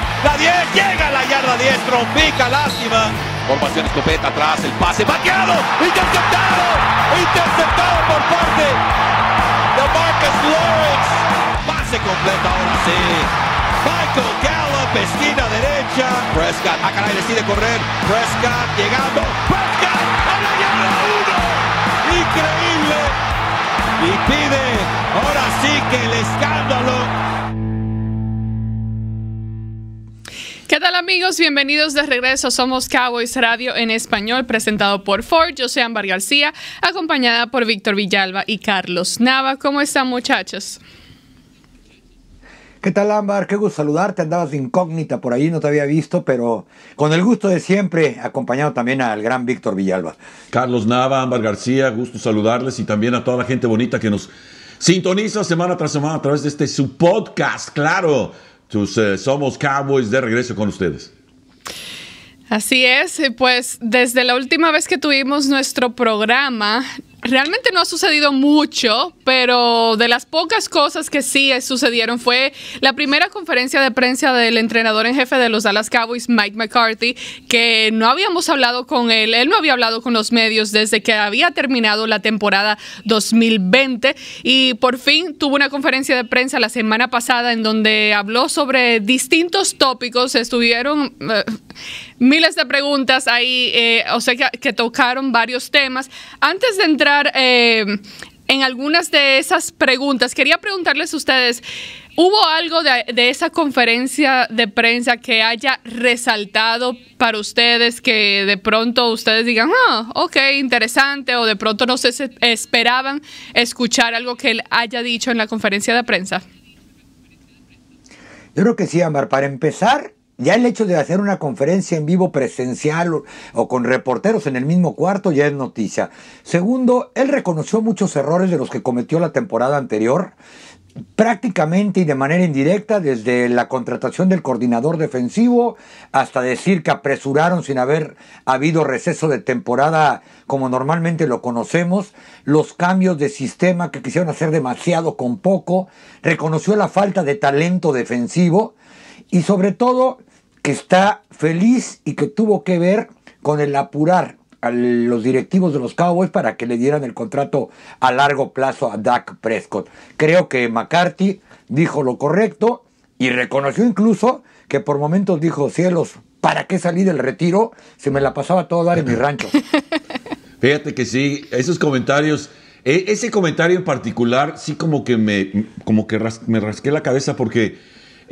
la 10, llega la yarda 10, trompica, lástima. Formación escopeta atrás, el pase, vaqueado, interceptado, interceptado por parte de Marcus Lawrence. Pase completo ahora sí. Michael Gallup, esquina derecha. Prescott, a ah, caray, decide correr. Prescott llegando. Prescott a la yarda 1. Increíble. Y pide, ahora sí que el escándalo. ¿Qué tal amigos? Bienvenidos de regreso. Somos Cowboys Radio en español, presentado por Ford. Yo soy Ámbar García, acompañada por Víctor Villalba y Carlos Nava. ¿Cómo están muchachos? ¿Qué tal Ámbar? Qué gusto saludarte. Andabas incógnita por ahí, no te había visto, pero con el gusto de siempre, acompañado también al gran Víctor Villalba. Carlos Nava, Ámbar García, gusto saludarles y también a toda la gente bonita que nos sintoniza semana tras semana a través de este su podcast, claro eh, somos Cowboys de regreso con ustedes. Así es, pues desde la última vez que tuvimos nuestro programa, Realmente no ha sucedido mucho, pero de las pocas cosas que sí sucedieron fue la primera conferencia de prensa del entrenador en jefe de los Dallas Cowboys, Mike McCarthy, que no habíamos hablado con él, él no había hablado con los medios desde que había terminado la temporada 2020 y por fin tuvo una conferencia de prensa la semana pasada en donde habló sobre distintos tópicos, estuvieron eh, miles de preguntas ahí, eh, o sea que tocaron varios temas. Antes de entrar eh, en algunas de esas preguntas. Quería preguntarles a ustedes, ¿hubo algo de, de, esa conferencia de prensa que haya resaltado para ustedes que de pronto ustedes digan, ah, ok, interesante, o de pronto no se esperaban escuchar algo que él haya dicho en la conferencia de prensa? Yo creo que sí, Amar. Para empezar, ya el hecho de hacer una conferencia en vivo presencial o, con reporteros en el mismo cuarto ya es noticia. Segundo, él reconoció muchos errores de los que cometió la temporada anterior, prácticamente y de manera indirecta, desde la contratación del coordinador defensivo hasta decir que apresuraron sin haber habido receso de temporada como normalmente lo conocemos, los cambios de sistema que quisieron hacer demasiado con poco, reconoció la falta de talento defensivo, y sobre todo que está feliz y que tuvo que ver con el apurar a los directivos de los Cowboys para que le dieran el contrato a largo plazo a Dak Prescott. Creo que McCarthy dijo lo correcto y reconoció incluso que por momentos dijo, cielos, ¿para qué salí del retiro? Se me la pasaba todo dar en mi rancho. Fíjate que sí, esos comentarios, e-, ese comentario en particular, sí como que me, como que me rasqué la cabeza porque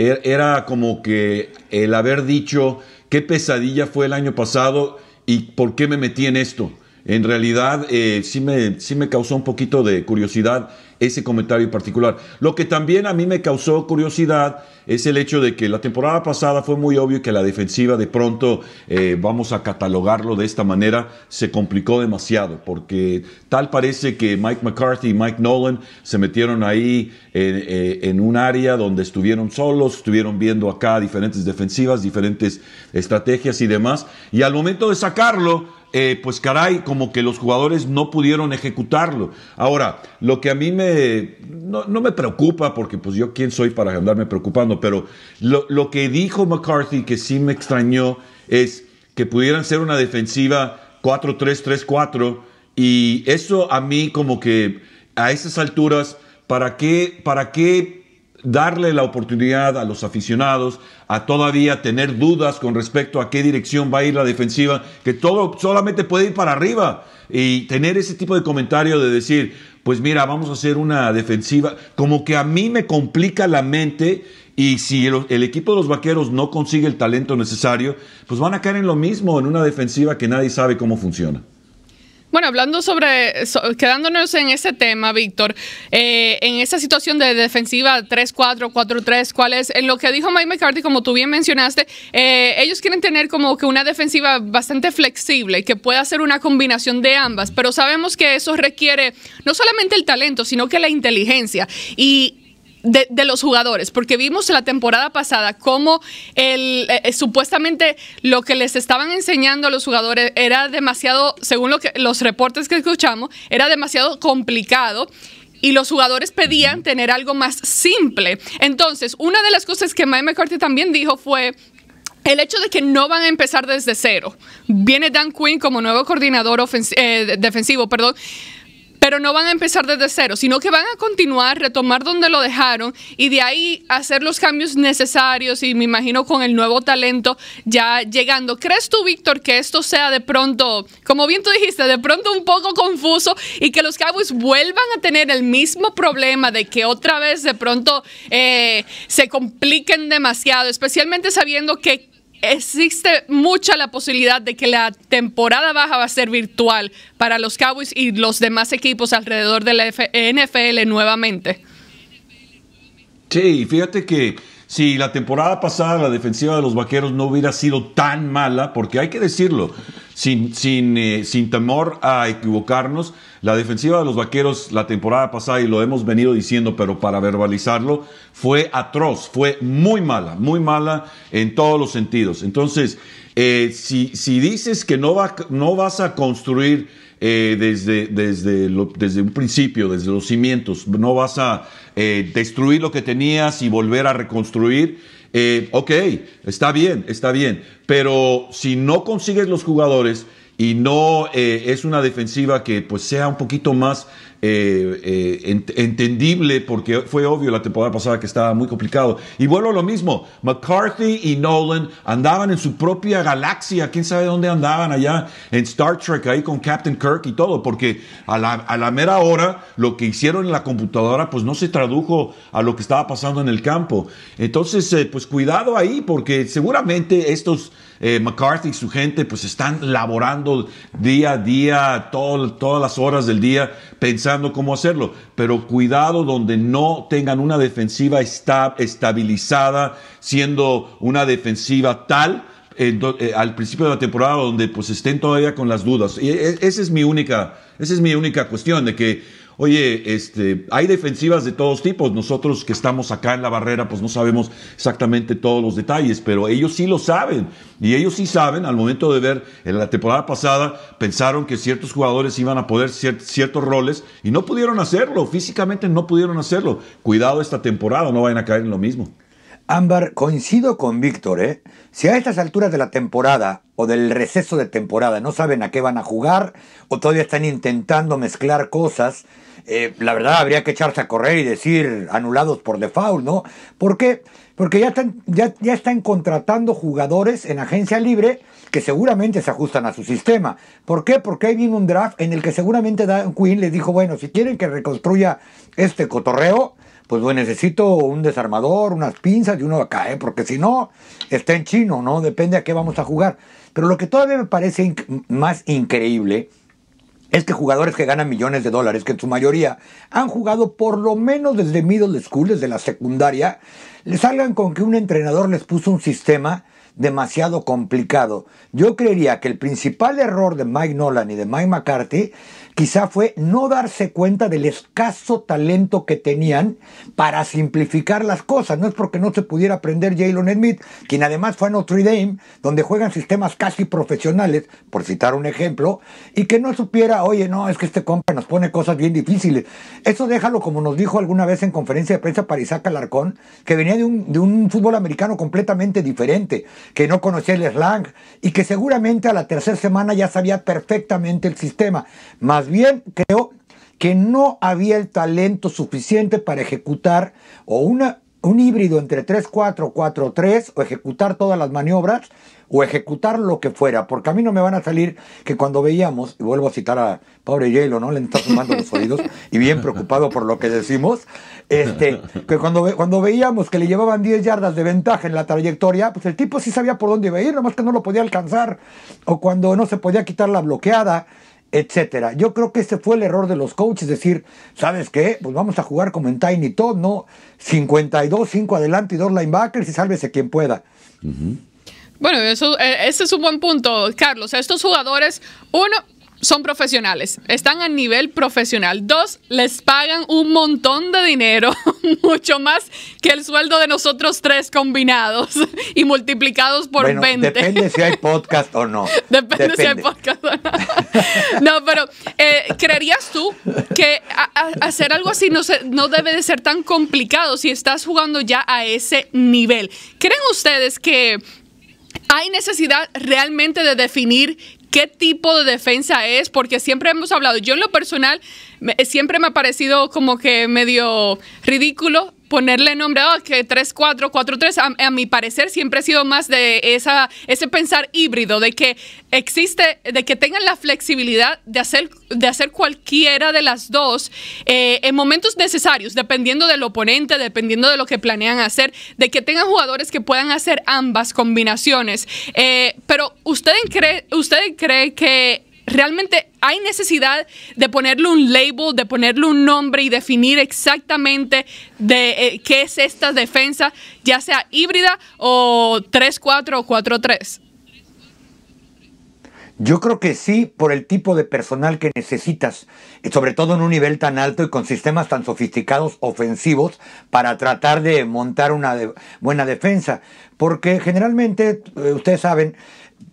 Er, era como que el haber dicho qué pesadilla fue el año pasado y por qué me metí en esto. En realidad, eh, sí, me, sí me causó un poquito de curiosidad ese comentario en particular. Lo que también a mí me causó curiosidad es el hecho de que la temporada pasada fue muy obvio que la defensiva de pronto, eh, vamos a catalogarlo de esta manera, se complicó demasiado, porque tal parece que Mike McCarthy y Mike Nolan se metieron ahí eh, en un área donde estuvieron solos, estuvieron viendo acá diferentes defensivas, diferentes estrategias y demás, y al momento de sacarlo, eh, pues caray, como que los jugadores no pudieron ejecutarlo. Ahora, lo que a mí me, no, me preocupa, porque pues yo quién soy para andarme preocupando, pero lo, lo que dijo McCarthy que sí me extrañó es que pudieran ser una defensiva 4-3-3-4 y eso a mí como que a esas alturas, ¿para qué, para qué darle la oportunidad a los aficionados a todavía tener dudas con respecto a qué dirección va a ir la defensiva, que todo solamente puede ir para arriba y tener ese tipo de comentario de decir, pues mira, vamos a hacer una defensiva, como que a mí me complica la mente y si el, equipo de los Vaqueros no consigue el talento necesario, pues van a caer en lo mismo, en una defensiva que nadie sabe cómo funciona. Bueno, hablando sobre, quedándonos en ese tema, Víctor, eh, en esa situación de defensiva 3-4, 4-3, ¿cuál es? En lo que dijo Mike McCarthy, como tú bien mencionaste, eh, ellos quieren tener como que una defensiva bastante flexible, que pueda ser una combinación de ambas, pero sabemos que eso requiere no solamente el talento, sino que la inteligencia. Y de, los jugadores, porque vimos la temporada pasada cómo el, eh, eh, supuestamente lo que les estaban enseñando a los jugadores era demasiado, según lo que, los reportes que escuchamos, era demasiado complicado y los jugadores pedían tener algo más simple. Entonces, una de las cosas que Mike McCarthy también dijo fue el hecho de que no van a empezar desde cero. Viene Dan Quinn como nuevo coordinador eh, defensivo, perdón pero no van a empezar desde cero, sino que van a continuar, retomar donde lo dejaron y de ahí hacer los cambios necesarios y me imagino con el nuevo talento ya llegando. ¿Crees tú, Víctor, que esto sea de pronto, como bien tú dijiste, de pronto un poco confuso y que los Cowboys vuelvan a tener el mismo problema de que otra vez de pronto eh, se compliquen demasiado, especialmente sabiendo que existe mucha la posibilidad de que la temporada baja va a ser virtual para los Cowboys y los demás equipos alrededor de la NFL nuevamente. Sí, fíjate que si la temporada pasada la defensiva de los Vaqueros no hubiera sido tan mala, porque hay que decirlo, sin, eh, sin, temor a equivocarnos. La defensiva de los Vaqueros la temporada pasada, y lo hemos venido diciendo, pero para verbalizarlo, fue atroz, fue muy mala, muy mala en todos los sentidos. Entonces, eh, si, si, dices que no, va, no vas a construir eh, desde, desde, desde un principio, desde los cimientos. No vas a destruir lo que tenías y volver a reconstruir. Eh, ok, está bien, está bien, pero si no consigues los jugadores y no eh, es una defensiva que pues sea un poquito más eh, eh, entendible porque fue obvio la temporada pasada que estaba muy complicado. Y vuelvo a lo mismo, McCarthy y Nolan andaban en su propia galaxia, quién sabe dónde andaban allá en Star Trek, ahí con Captain Kirk y todo, porque a la, mera hora lo que hicieron en la computadora pues no se tradujo a lo que estaba pasando en el campo. Entonces, eh, pues cuidado ahí porque seguramente estos... McCarthy y su gente pues están laborando día a día, todo, todas las horas del día pensando cómo hacerlo, pero cuidado donde no tengan una defensiva estabilizada, siendo una defensiva tal eh, al principio de la temporada donde pues estén todavía con las dudas. E, esa es mi única, esa es mi única cuestión de que Oye, este, hay defensivas de todos tipos. Nosotros que estamos acá en la barrera, pues no sabemos exactamente todos los detalles, pero ellos sí lo saben. Y ellos sí saben, al momento de ver, en la temporada pasada pensaron que ciertos jugadores iban a poder ciertos roles y no pudieron hacerlo. Físicamente no pudieron hacerlo. Cuidado esta temporada, no vayan a caer en lo mismo. Ámbar, coincido con Víctor, ¿eh? Si a estas alturas de la temporada o del receso de temporada no saben a qué van a jugar o todavía están intentando mezclar cosas, eh, la verdad habría que echarse a correr y decir anulados por default, ¿no? ¿Por qué? Porque ya están, ya, ya están contratando jugadores en agencia libre que seguramente se ajustan a su sistema. ¿Por qué? Porque ahí vino un draft en el que seguramente Dan Quinn les dijo, bueno, si quieren que reconstruya este cotorreo, pues bueno, necesito un desarmador, unas pinzas y uno acá, ¿eh? porque si no, está en chino, ¿no? Depende a qué vamos a jugar. Pero lo que todavía me parece más increíble es que jugadores que ganan millones de dólares, que en su mayoría han jugado por lo menos desde middle school, desde la secundaria, les salgan con que un entrenador les puso un sistema demasiado complicado. Yo creería que el principal error de Mike Nolan y de Mike McCarthy quizá fue no darse cuenta del escaso talento que tenían para simplificar las cosas. No es porque no se pudiera aprender Jalen Smith, quien además fue a Notre Dame, donde juegan sistemas casi profesionales, por citar un ejemplo, y que no supiera, oye, no, es que este compa nos pone cosas bien difíciles. Eso déjalo como nos dijo alguna vez en conferencia de prensa para Isaac Alarcón, que venía de un, de un fútbol americano completamente diferente, que no conocía el slang y que seguramente a la tercera semana ya sabía perfectamente el sistema. Más bien creo que no había el talento suficiente para ejecutar o una, un híbrido entre 3-4, 4-3 o ejecutar todas las maniobras o ejecutar lo que fuera, porque a mí no me van a salir que cuando veíamos, y vuelvo a citar a pobre Yelo, ¿no? Le está sumando los oídos y bien preocupado por lo que decimos, este, que cuando, cuando veíamos que le llevaban 10 yardas de ventaja en la trayectoria, pues el tipo sí sabía por dónde iba a ir, nomás que no lo podía alcanzar, o cuando no se podía quitar la bloqueada, etcétera. Yo creo que ese fue el error de los coaches, decir, ¿sabes qué? Pues vamos a jugar como en Tiny Todd, ¿no? 52, 5 adelante y dos linebackers y sálvese quien pueda. Bueno, eso, eh, ese es un buen punto, Carlos. Estos jugadores, uno, son profesionales, están a nivel profesional. Dos, les pagan un montón de dinero, mucho más que el sueldo de nosotros tres combinados y multiplicados por bueno, 20. Depende si hay podcast o no. Depende, si hay podcast o no. No, pero eh, ¿creerías tú que hacer algo así no, no debe de ser tan complicado si estás jugando ya a ese nivel? ¿Creen ustedes que hay necesidad realmente de definir qué tipo de defensa es, porque siempre hemos hablado, yo en lo personal siempre me ha parecido como que medio ridículo ponerle nombre, oh, que 3-4, 4-3, a, mi parecer siempre ha sido más de esa, ese pensar híbrido, de que existe, de que tengan la flexibilidad de hacer, de hacer cualquiera de las dos eh, en momentos necesarios, dependiendo del oponente, dependiendo de lo que planean hacer, de que tengan jugadores que puedan hacer ambas combinaciones. Eh, pero usted cree usted cree que realmente hay necesidad de ponerle un label, de ponerle un nombre y definir exactamente de eh, qué es esta defensa, ya sea híbrida o 3-4 o 4-3. Yo creo que sí, por el tipo de personal que necesitas, sobre todo en un nivel tan alto y con sistemas tan sofisticados ofensivos para tratar de montar una buena defensa. Porque generalmente, eh, ustedes saben,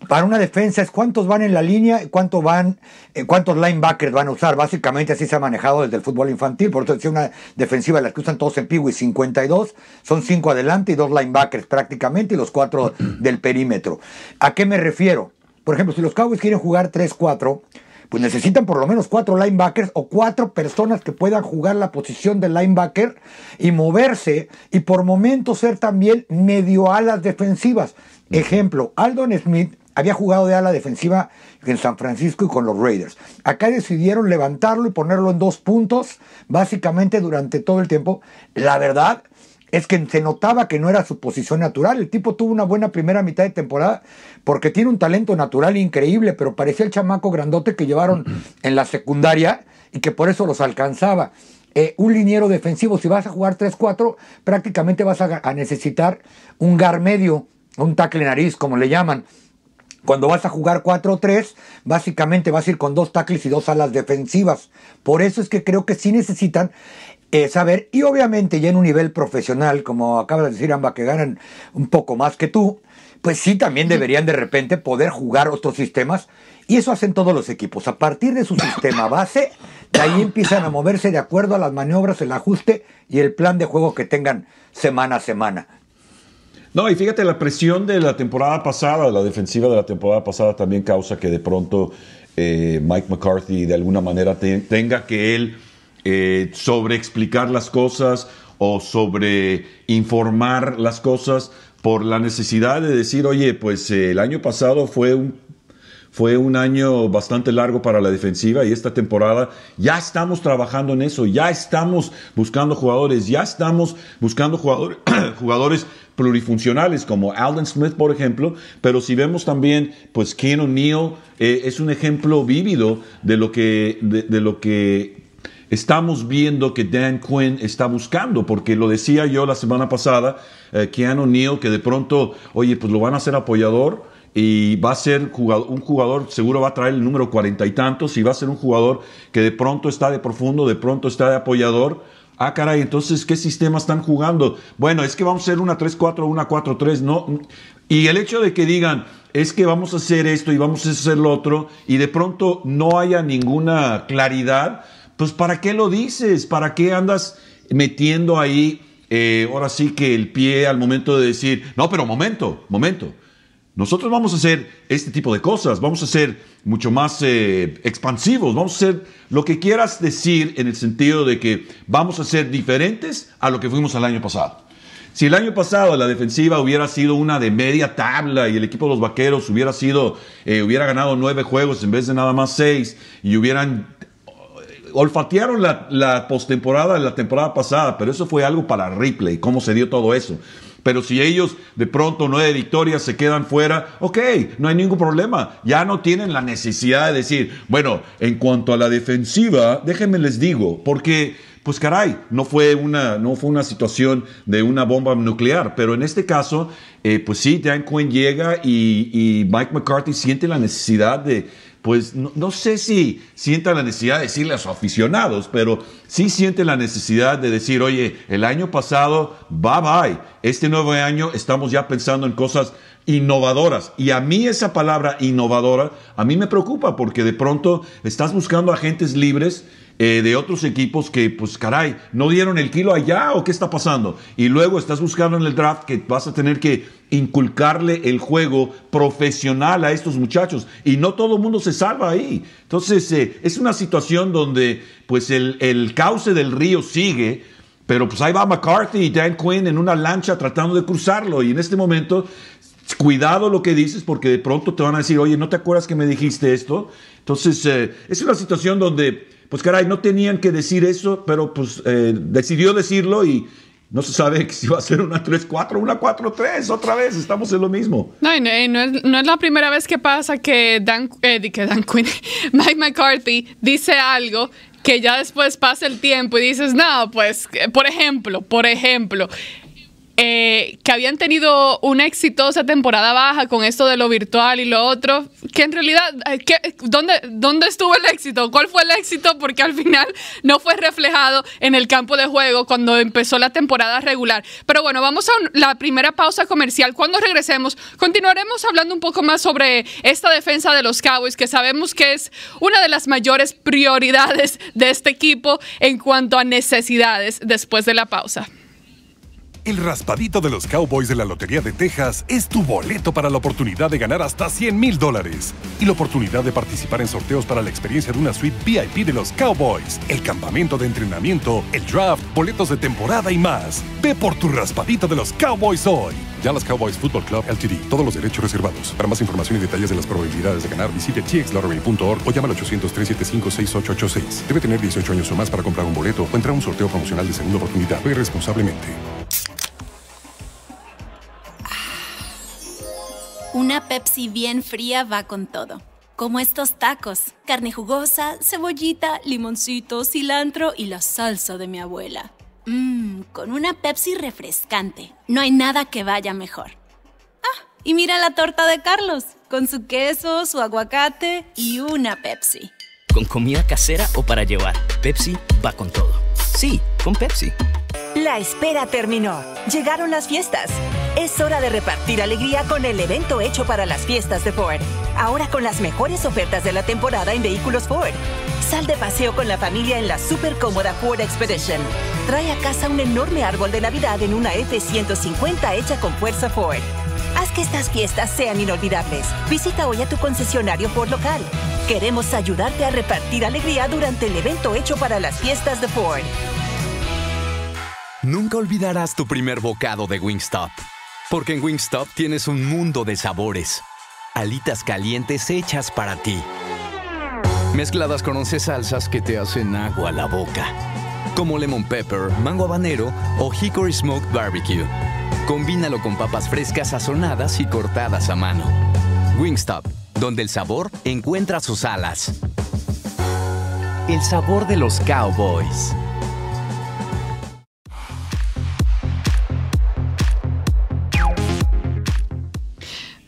para una defensa es cuántos van en la línea, cuántos van, eh, cuántos linebackers van a usar. Básicamente así se ha manejado desde el fútbol infantil. Por eso decía una defensiva, las que usan todos en y 52, son 5 adelante y 2 linebackers prácticamente y los 4 del perímetro. ¿A qué me refiero? Por ejemplo, si los Cowboys quieren jugar 3-4, pues necesitan por lo menos cuatro linebackers o cuatro personas que puedan jugar la posición de linebacker y moverse y por momentos ser también medio alas defensivas. Ejemplo, Aldon Smith había jugado de ala defensiva en San Francisco y con los Raiders. Acá decidieron levantarlo y ponerlo en dos puntos, básicamente durante todo el tiempo. La verdad es que se notaba que no era su posición natural. El tipo tuvo una buena primera mitad de temporada porque tiene un talento natural increíble, pero parecía el chamaco grandote que llevaron en la secundaria y que por eso los alcanzaba. Eh, un liniero defensivo, si vas a jugar 3-4, prácticamente vas a, a necesitar un gar medio, un tackle nariz, como le llaman. Cuando vas a jugar 4-3, básicamente vas a ir con dos tackles y dos alas defensivas. Por eso es que creo que sí necesitan eh, saber, y obviamente ya en un nivel profesional, como acabas de decir, Amba, que ganan un poco más que tú, pues sí también deberían de repente poder jugar otros sistemas. Y eso hacen todos los equipos. A partir de su sistema base, de ahí empiezan a moverse de acuerdo a las maniobras, el ajuste y el plan de juego que tengan semana a semana. No, y fíjate, la presión de la temporada pasada, la defensiva de la temporada pasada también causa que de pronto eh, Mike McCarthy de alguna manera tenga que él eh, sobreexplicar las cosas o sobre informar las cosas por la necesidad de decir, oye, pues eh, el año pasado fue un, fue un año bastante largo para la defensiva y esta temporada ya estamos trabajando en eso, ya estamos buscando jugadores, ya estamos buscando jugadores plurifuncionales, como Alden Smith, por ejemplo, pero si vemos también, pues Keanu O'Neill eh, es un ejemplo vívido de lo que, de, lo que estamos viendo que Dan Quinn está buscando, porque lo decía yo la semana pasada, eh, Keanu Neal, que de pronto, oye, pues lo van a hacer apoyador y va a ser un jugador, seguro va a traer el número cuarenta y tantos, y va a ser un jugador que de pronto está de profundo, de pronto está de apoyador, Ah, caray, entonces, ¿qué sistema están jugando? Bueno, es que vamos a hacer una 3-4, una 4-3, no. Y el hecho de que digan, es que vamos a hacer esto y vamos a hacer lo otro, y de pronto no haya ninguna claridad, pues ¿para qué lo dices? ¿Para qué andas metiendo ahí, eh, ahora sí que el pie al momento de decir, no, pero momento, momento. Nosotros vamos a hacer este tipo de cosas, vamos a ser mucho más eh, expansivos, vamos a ser lo que quieras decir en el sentido de que vamos a ser diferentes a lo que fuimos el año pasado. Si el año pasado la defensiva hubiera sido una de media tabla y el equipo de los vaqueros hubiera sido, eh, hubiera ganado nueve juegos en vez de nada más seis y hubieran eh, olfatearon la, la postemporada de la temporada pasada, pero eso fue algo para Ripley, cómo se dio todo eso. Pero si ellos de pronto no nueve victoria, se quedan fuera, ok, no hay ningún problema. Ya no tienen la necesidad de decir, bueno, en cuanto a la defensiva, déjenme les digo, porque pues caray, no fue una, no fue una situación de una bomba nuclear, pero en este caso, eh, pues sí, Dan Quinn llega y, y Mike McCarthy siente la necesidad de pues no, sé si sienta la necesidad de decirle a sus aficionados, pero sí siente la necesidad de decir, oye, el año pasado, bye bye, este nuevo año estamos ya pensando en cosas innovadoras. Y a mí esa palabra innovadora, a mí me preocupa porque de pronto estás buscando agentes libres eh, de otros equipos que, pues caray, no dieron el kilo allá o qué está pasando. Y luego estás buscando en el draft que vas a tener que inculcarle el juego profesional a estos muchachos. Y no todo el mundo se salva ahí. Entonces, eh, es una situación donde pues el, cauce del río sigue. Pero pues ahí va McCarthy y Dan Quinn en una lancha tratando de cruzarlo. Y en este momento cuidado lo que dices porque de pronto te van a decir, oye, ¿no te acuerdas que me dijiste esto? Entonces, eh, es una situación donde pues caray, no tenían que decir eso, pero pues eh, decidió decirlo y no se sabe si va a ser una 3-4, una 4-3, otra vez, estamos en lo mismo. No, no, es, no es, la primera vez que pasa que Dan, eh, que Dan Quinn, Mike McCarthy dice algo que ya después pasa el tiempo y dices, no, pues, eh, por ejemplo, por ejemplo, eh, que habían tenido una exitosa temporada baja con esto de lo virtual y lo otro, que en realidad, eh, dónde, ¿dónde estuvo el éxito? ¿Cuál fue el éxito? Porque al final no fue reflejado en el campo de juego cuando empezó la temporada regular. Pero bueno, vamos a la primera pausa comercial. Cuando regresemos, continuaremos hablando un poco más sobre esta defensa de los Cowboys, que sabemos que es una de las mayores prioridades de este equipo en cuanto a necesidades después de la pausa. El raspadito de los Cowboys de la Lotería de Texas es tu boleto para la oportunidad de ganar hasta 100 mil dólares y la oportunidad de participar en sorteos para la experiencia de una suite VIP de los Cowboys, el campamento de entrenamiento, el draft, boletos de temporada y más. Ve por tu raspadito de los Cowboys hoy. Dallas Cowboys Football Club Ltd. Todos los derechos reservados. Para más información y detalles de las probabilidades de ganar, visite txlottery.org o llama al 800-375-6886. Debe tener 18 años o más para comprar un boleto o entrar a un sorteo promocional de segunda oportunidad. Ve responsablemente. Una Pepsi bien fría va con todo. Como estos tacos, carne jugosa, cebollita, limoncito, cilantro y la salsa de mi abuela. Mmm, con una Pepsi refrescante. No hay nada que vaya mejor. Ah, y mira la torta de Carlos, con su queso, su aguacate y una Pepsi. Con comida casera o para llevar, Pepsi va con todo. Sí, con Pepsi. La espera terminó. Llegaron las fiestas. Es hora de repartir alegría con el evento hecho para las fiestas de Ford. Ahora con las mejores ofertas de la temporada en vehículos Ford. Sal de paseo con la familia en la súper cómoda Ford Expedition. Trae a casa un enorme árbol de Navidad en una F-150 hecha con fuerza Ford. Haz que estas fiestas sean inolvidables. Visita hoy a tu concesionario Ford local. Queremos ayudarte a repartir alegría durante el evento hecho para las fiestas de Ford. Nunca olvidarás tu primer bocado de Wingstop, porque en Wingstop tienes un mundo de sabores. Alitas calientes hechas para ti, mezcladas con 11 salsas que te hacen agua a la boca, como lemon pepper, mango habanero o hickory smoked barbecue. Combínalo con papas frescas sazonadas y cortadas a mano. Wingstop, donde el sabor encuentra sus alas. El sabor de los cowboys.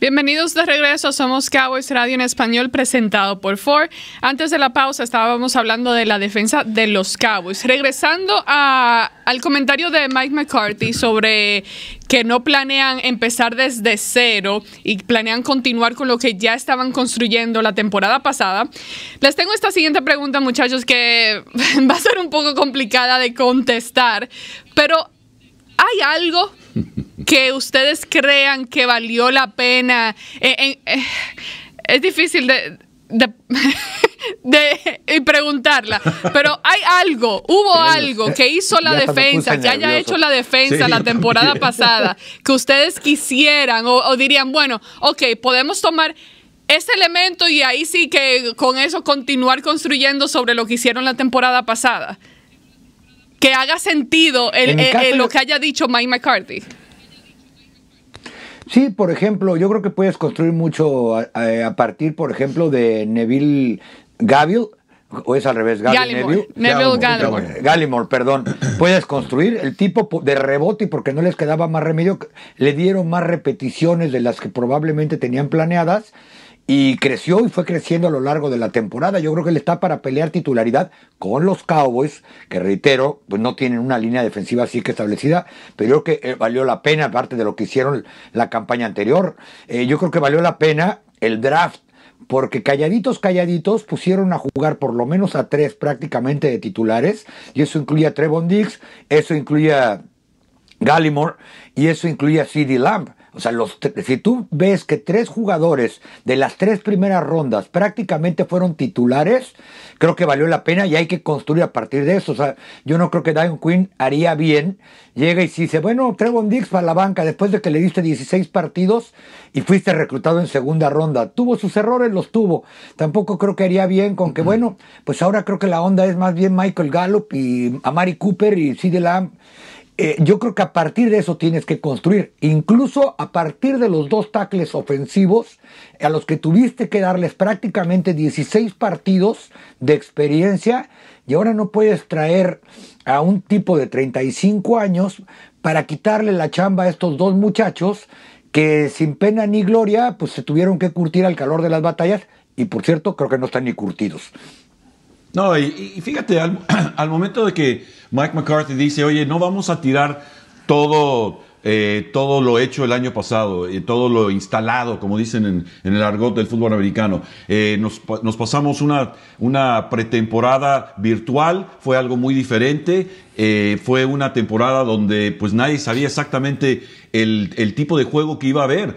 Bienvenidos de regreso, somos Cowboys Radio en español presentado por Ford. Antes de la pausa estábamos hablando de la defensa de los Cowboys. Regresando al comentario de Mike McCarthy sobre que no planean empezar desde cero y planean continuar con lo que ya estaban construyendo la temporada pasada, les tengo esta siguiente pregunta muchachos que va a ser un poco complicada de contestar, pero ¿hay algo que ustedes crean que valió la pena. Eh, eh, eh, es difícil de, preguntarla, pero hay algo, hubo algo que hizo la defensa, que haya hecho la defensa la temporada pasada, que ustedes quisieran o, dirían, bueno, ok, podemos tomar ese elemento y ahí sí que con eso continuar construyendo sobre lo que hicieron la temporada pasada. Que haga sentido lo que haya dicho Mike McCarthy. Sí, por ejemplo, yo creo que puedes construir mucho a, partir, por ejemplo, de Neville Gavill, o es al revés, Gallimore. Neville, Neville Gallimore. perdón. Puedes construir el tipo de rebote y porque no les quedaba más remedio, le dieron más repeticiones de las que probablemente tenían planeadas y creció y fue creciendo a lo largo de la temporada. Yo creo que él está para pelear titularidad con los Cowboys, que reitero, pues no tienen una línea defensiva así que establecida, pero yo creo que eh, valió la pena, aparte de lo que hicieron la campaña anterior, eh, yo creo que valió la pena el draft porque calladitos, calladitos pusieron a jugar por lo menos a tres prácticamente de titulares, y eso incluía a Trevon Dix, eso incluía Gallimore y eso incluía a Lamb. O sea, los, si tú ves que tres jugadores de las tres primeras rondas prácticamente fueron titulares, creo que valió la pena y hay que construir a partir de eso. O sea, yo no creo que Dion Quinn haría bien. Llega y dice, bueno, Trevon Dix para la banca, después de que le diste 16 partidos y fuiste reclutado en segunda ronda. Tuvo sus errores, los tuvo. Tampoco creo que haría bien con que, bueno, pues ahora creo que la onda es más bien Michael Gallup y Amari Cooper y CD Lamb. Eh, yo creo que a partir de eso tienes que construir, incluso a partir de los dos tackles ofensivos a los que tuviste que darles prácticamente 16 partidos de experiencia y ahora no puedes traer a un tipo de 35 años para quitarle la chamba a estos dos muchachos que sin pena ni gloria pues se tuvieron que curtir al calor de las batallas y por cierto creo que no están ni curtidos. No, y, fíjate, al, momento de que Mike McCarthy dice, oye, no vamos a tirar todo, eh, todo lo hecho el año pasado, y eh, todo lo instalado, como dicen en, el argot del fútbol americano. Eh, nos, pasamos una, una pretemporada virtual, fue algo muy diferente, fue una temporada donde pues nadie sabía exactamente el, tipo de juego que iba a haber.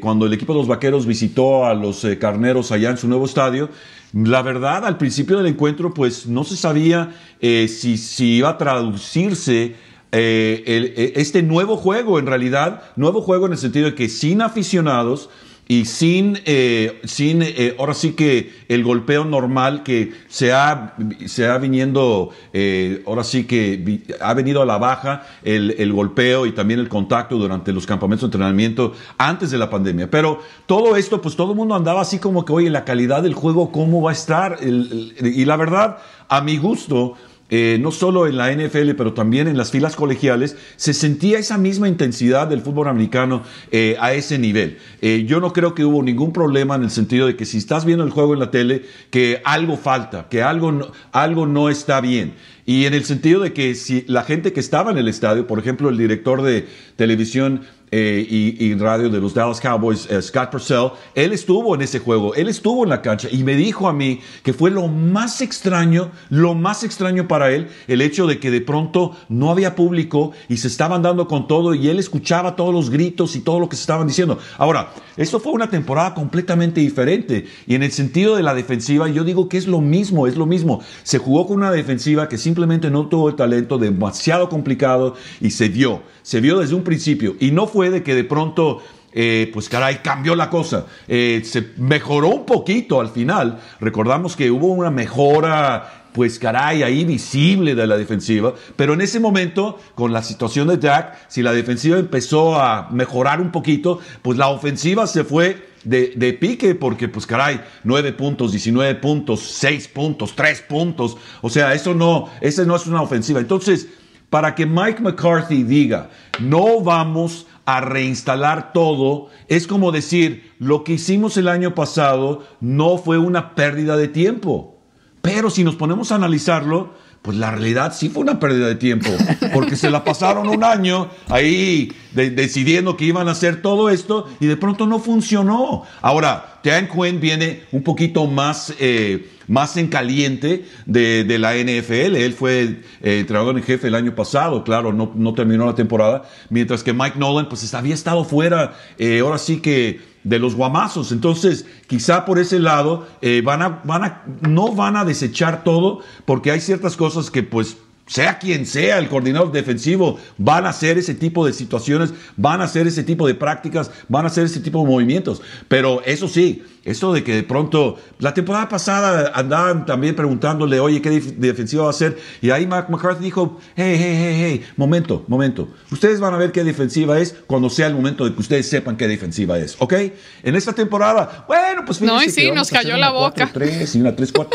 cuando el equipo de los Vaqueros visitó a los Carneros allá en su nuevo estadio, la verdad, al principio del encuentro, pues no se sabía eh, si, si, iba a traducirse eh, e, este nuevo juego, en realidad, nuevo juego en el sentido de que sin aficionados, y sin, eh, sin eh, ahora sí que el golpeo normal que se ha, se ha viniendo, eh, ahora sí que ha venido a la baja el, golpeo y también el contacto durante los campamentos de entrenamiento antes de la pandemia. Pero todo esto, pues todo el mundo andaba así como que, oye, la calidad del juego, ¿cómo va a estar? y la verdad, a mi gusto, eh, no solo en la NFL, pero también en las filas colegiales, se sentía esa misma intensidad del fútbol americano eh, a ese nivel. Eh, yo no creo que hubo ningún problema en el sentido de que si estás viendo el juego en la tele, que algo falta, que algo algo no está bien. Y en el sentido de que si la gente que estaba en el estadio, por ejemplo, el director de televisión eh, y, en radio de los Dallas Cowboys, eh, Scott Purcell, él estuvo en ese juego, él estuvo en la cancha y me dijo a mí que fue lo más extraño, lo más extraño para él, el hecho de que de pronto no había público y se estaban dando con todo y él escuchaba todos los gritos y todo lo que se estaban diciendo. Ahora, esto fue una temporada completamente diferente y en el sentido de la defensiva yo digo que es lo mismo, es lo mismo. Se jugó con una defensiva que simplemente no tuvo el talento, demasiado complicado y se vio, se vio desde un principio y no fue Puede que de pronto eh, pues caray, cambió la cosa. Eh, se mejoró un poquito al final. Recordamos que hubo una mejora, pues caray, ahí visible de la defensiva. Pero en ese momento, con la situación de Jack, si la defensiva empezó a mejorar un poquito, pues la ofensiva se fue de, pique, porque pues caray, 9 puntos, 19 puntos, 6 puntos, 3 puntos. O sea, eso no, no es una ofensiva. Entonces, para que Mike McCarthy diga, no vamos a reinstalar todo, es como decir, lo que hicimos el año pasado no fue una pérdida de tiempo. Pero si nos ponemos a analizarlo, pues la realidad sí fue una pérdida de tiempo, porque se la pasaron un año ahí decidiendo que iban a hacer todo esto y de pronto no funcionó. Ahora, Dan Quinn viene un poquito más, eh, más en caliente de, la NFL. Él fue eh, entrenador en jefe el año pasado, claro, no, no, terminó la temporada. Mientras que Mike Nolan, pues había estado fuera, eh, ahora sí que de los guamazos. Entonces, quizá por ese lado, van a, van a, no van a desechar todo, porque hay ciertas cosas que pues sea quien sea el coordinador defensivo, van a hacer ese tipo de situaciones, van a hacer ese tipo de prácticas, van a hacer ese tipo de movimientos. Pero eso sí, esto de que de pronto, la temporada pasada andaban también preguntándole, oye, ¿qué defensiva va a hacer? Y ahí Mark McCarthy dijo, hey, hey, hey, hey, momento, momento. Ustedes van a ver qué defensiva es cuando sea el momento de que ustedes sepan qué defensiva es, ¿ok? En esta temporada, bueno, pues fíjense No, y sí, nos cayó la boca. 3 y una 3-4.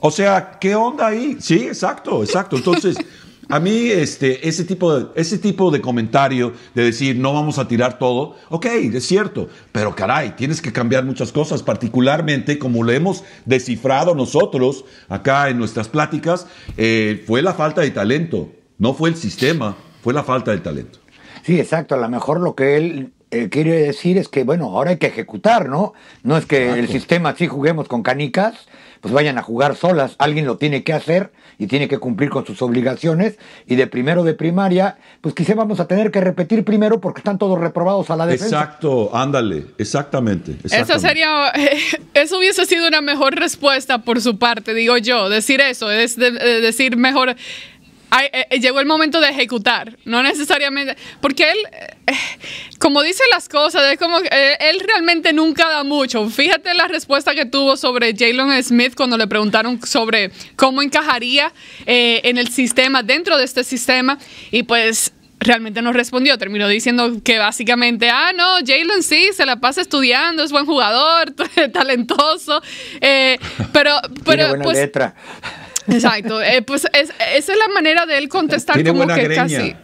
O sea, ¿qué onda ahí? Sí, exacto, exacto. Entonces, a mí este, ese, tipo de, ese tipo de comentario de decir no vamos a tirar todo, ok, es cierto, pero caray, tienes que cambiar muchas cosas, particularmente como lo hemos descifrado nosotros acá en nuestras pláticas, eh, fue la falta de talento, no fue el sistema, fue la falta de talento. Sí, exacto, a lo mejor lo que él eh, quiere decir es que, bueno, ahora hay que ejecutar, ¿no? No es que el sistema sí juguemos con canicas, pues vayan a jugar solas. Alguien lo tiene que hacer y tiene que cumplir con sus obligaciones. Y de primero de primaria, pues quizá vamos a tener que repetir primero porque están todos reprobados a la defensa. Exacto, ándale, exactamente. Eso sería, eso hubiese sido una mejor respuesta por su parte, digo yo. Decir eso, es decir mejor eh, eh, llegó el momento de ejecutar, no necesariamente, porque él, eh, como dice las cosas, es como él realmente nunca da mucho. Fíjate la respuesta que tuvo sobre Jalen Smith cuando le preguntaron sobre cómo encajaría en el sistema, dentro de este sistema, y pues realmente no respondió. Terminó diciendo que básicamente, ah, no, Jalen sí, se la pasa estudiando, es buen jugador, talentoso, pero, pero Tiene buena pues, letra. Exacto. Eh, pues es, esa es la manera de él contestar como que casi.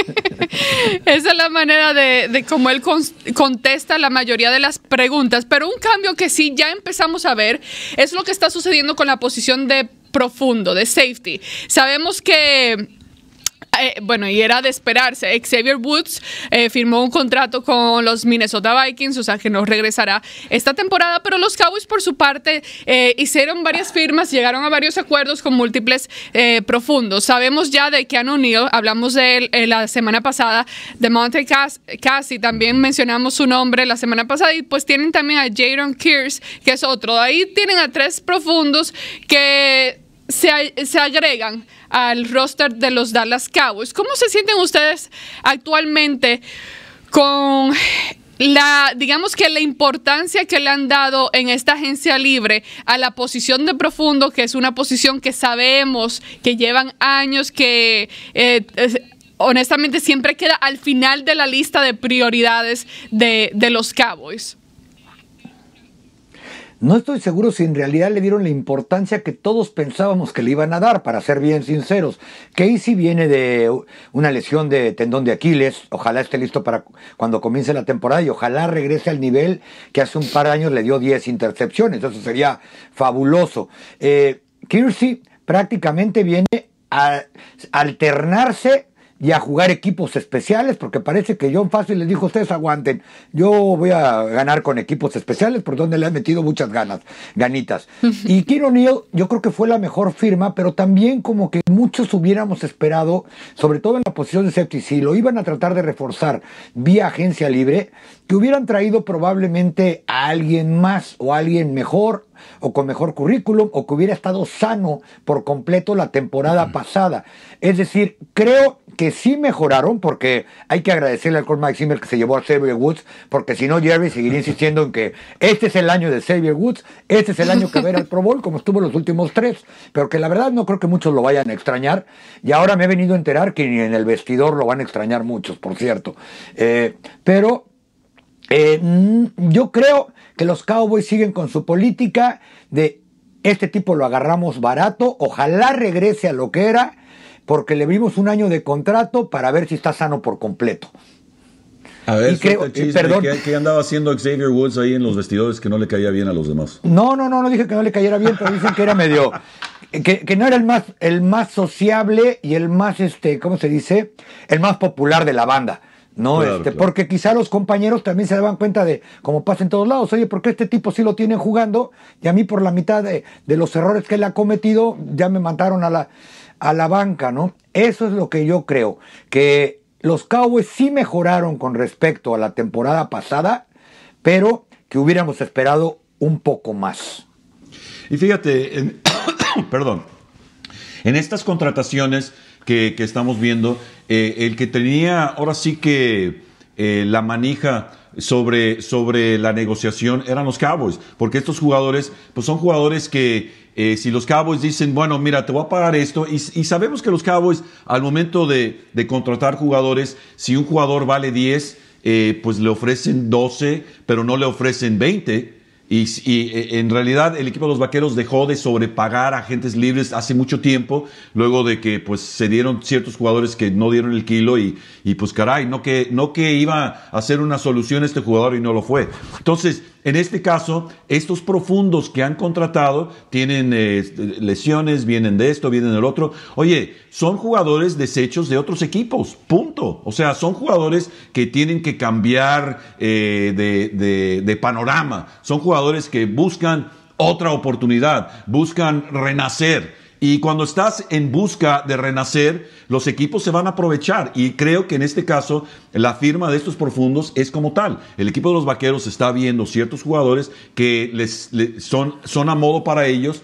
esa es la manera de, cómo él contesta la mayoría de las preguntas. Pero un cambio que sí ya empezamos a ver es lo que está sucediendo con la posición de profundo, de safety. Sabemos que Ah, eh, bueno, y era de esperarse. Xavier Woods eh, firmó un contrato con los Minnesota Vikings, o sea que no regresará esta temporada, pero los Cowboys por su parte eh, hicieron varias firmas, llegaron a varios acuerdos con múltiples profundos. Sabemos ya de Keanu unido hablamos de él la semana pasada, de Monte Cassie, también mencionamos su nombre la semana pasada, y pues tienen también a Jaron Kears, que es otro. ahí tienen a tres profundos que se, se, agregan al roster de los Dallas Cowboys. ¿Cómo se sienten ustedes actualmente con la, digamos que la importancia que le han dado en esta agencia libre a la posición de profundo, que es una posición que sabemos que llevan años, que eh, honestamente siempre queda al final de la lista de prioridades de los Cowboys? No estoy seguro si en realidad le dieron la importancia que todos pensábamos que le iban a dar, para ser bien sinceros. Casey viene de una lesión de tendón de Aquiles, ojalá esté listo para cuando comience la temporada y ojalá regrese al nivel que hace un par de años le dio 10 intercepciones, eso sería fabuloso. Eh, prácticamente viene a alternarse y a jugar equipos especiales, porque parece que John Fácil les dijo, ustedes aguanten, yo voy a ganar con equipos especiales, por donde le han metido muchas ganas, ganitas. y Kiro Neal, yo creo que fue la mejor firma, pero también como que muchos hubiéramos esperado, sobre todo en la posición de safety, si lo iban a tratar de reforzar vía agencia libre, que hubieran traído probablemente a alguien más o alguien mejor, o con mejor currículum o que hubiera estado sano por completo la temporada pasada. Es decir, creo que sí mejoraron porque hay que agradecerle al Colt Mike que se llevó a Xavier Woods porque si no Jerry seguiría insistiendo en que este es el año de Xavier Woods, este es el año que va a al Pro Bowl como estuvo los últimos tres, pero que la verdad no creo que muchos lo vayan a extrañar y ahora me he venido a enterar que ni en el vestidor lo van a extrañar muchos, por cierto. Eh, pero eh, yo creo que los Cowboys siguen con su política de este tipo lo agarramos barato, ojalá regrese a lo que era, porque le vimos un año de contrato para ver si está sano por completo. A ver, creo, eh, perdón. ¿Qué, andaba haciendo Xavier Woods ahí en los vestidores que no le caía bien a los demás? No, no, no, no dije que no le cayera bien, pero dicen que era medio, que, no era el más, el más sociable y el más, este, ¿cómo se dice? El más popular de la banda. No, este, porque quizá los compañeros también se daban cuenta de, cómo pasa en todos lados, oye, porque este tipo sí lo tienen jugando y a mí por la mitad de, los errores que él ha cometido ya me mataron a la, a la banca, ¿no? Eso es lo que yo creo, que los Cowboys sí mejoraron con respecto a la temporada pasada, pero que hubiéramos esperado un poco más. Y fíjate, perdón, en estas contrataciones que, que estamos viendo, eh, el que tenía ahora sí que eh, la manija sobre, sobre la negociación eran los Cowboys, porque estos jugadores pues son jugadores que eh, si los Cowboys dicen, bueno, mira, te voy a pagar esto, y, sabemos que los Cowboys al momento de, contratar jugadores, si un jugador vale 10, pues le ofrecen 12, pero no le ofrecen 20. Y, eh, en realidad el equipo de los Vaqueros dejó de sobrepagar a agentes libres hace mucho tiempo, luego de que pues se dieron ciertos jugadores que no dieron el kilo y, y pues caray, no que, no que iba a ser una solución este jugador y no lo fue. Entonces, en este caso, estos profundos que han contratado tienen eh, lesiones, vienen de esto, vienen del otro. Oye, son jugadores desechos de otros equipos, punto. O sea, son jugadores que tienen que cambiar eh, de panorama. Son jugadores que buscan otra oportunidad, buscan renacer. Y cuando estás en busca de renacer, los equipos se van a aprovechar. Y creo que en este caso, la firma de estos profundos es como tal. El equipo de los vaqueros está viendo ciertos jugadores que les, son, son a modo para ellos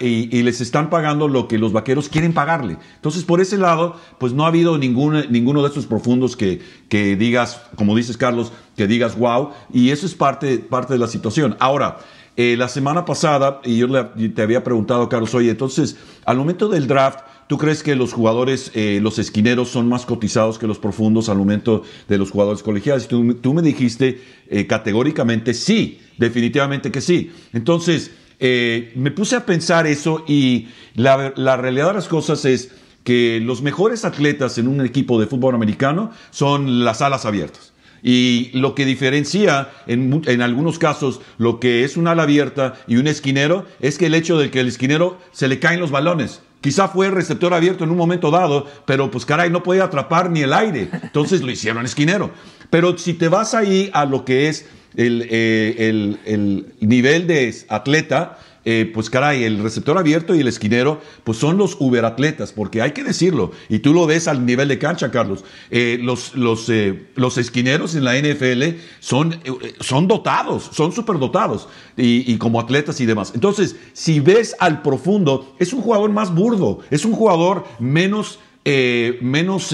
y, les están pagando lo que los vaqueros quieren pagarle. Entonces, por ese lado, pues no ha habido ningún, ninguno de estos profundos que, que digas, como dices Carlos, que digas wow. Y eso es parte, parte de la situación. Ahora, eh, la semana pasada, y yo te había preguntado, Carlos, oye, entonces, al momento del draft, ¿tú crees que los jugadores, eh, los esquineros, son más cotizados que los profundos al momento de los jugadores colegiales? Tú, tú me dijiste eh, categóricamente sí, definitivamente que sí. Entonces, me puse a pensar eso y la realidad de las cosas es que los mejores atletas en un equipo de fútbol americano son las alas abiertas. Y lo que diferencia en, algunos casos lo que es un ala abierta y un esquinero es que el hecho de que el esquinero se le caen los balones. Quizá fue receptor abierto en un momento dado, pero pues caray, no podía atrapar ni el aire. Entonces lo hicieron esquinero. Pero si te vas ahí a lo que es el, eh, el nivel de atleta, eh, pues caray, el receptor abierto y el esquinero, pues son los uberatletas, porque hay que decirlo, y tú lo ves al nivel de cancha, Carlos, eh, los, los, eh, los, esquineros en la NFL son, son dotados, son super dotados, y como atletas y demás. Entonces, si ves al profundo, es un jugador más burdo, es un jugador menos... menos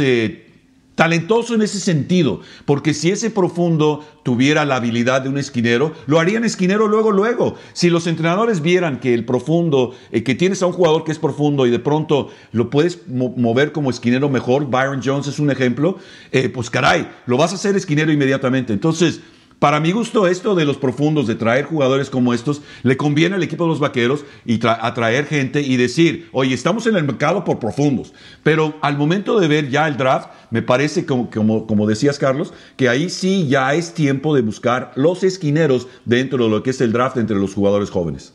Talentoso en ese sentido, porque si ese profundo tuviera la habilidad de un esquinero, lo harían esquinero luego, luego. Si los entrenadores vieran que el profundo, eh, que tienes a un jugador que es profundo y de pronto lo puedes mover como esquinero mejor, Byron Jones es un ejemplo, eh, pues caray, lo vas a hacer esquinero inmediatamente. Entonces, para mi gusto, esto de los profundos, de traer jugadores como estos, le conviene al equipo de los vaqueros y atraer gente y decir, oye, estamos en el mercado por profundos. Pero al momento de ver ya el draft, me parece, como, como decías, Carlos, que ahí sí ya es tiempo de buscar los esquineros dentro de lo que es el draft entre los jugadores jóvenes.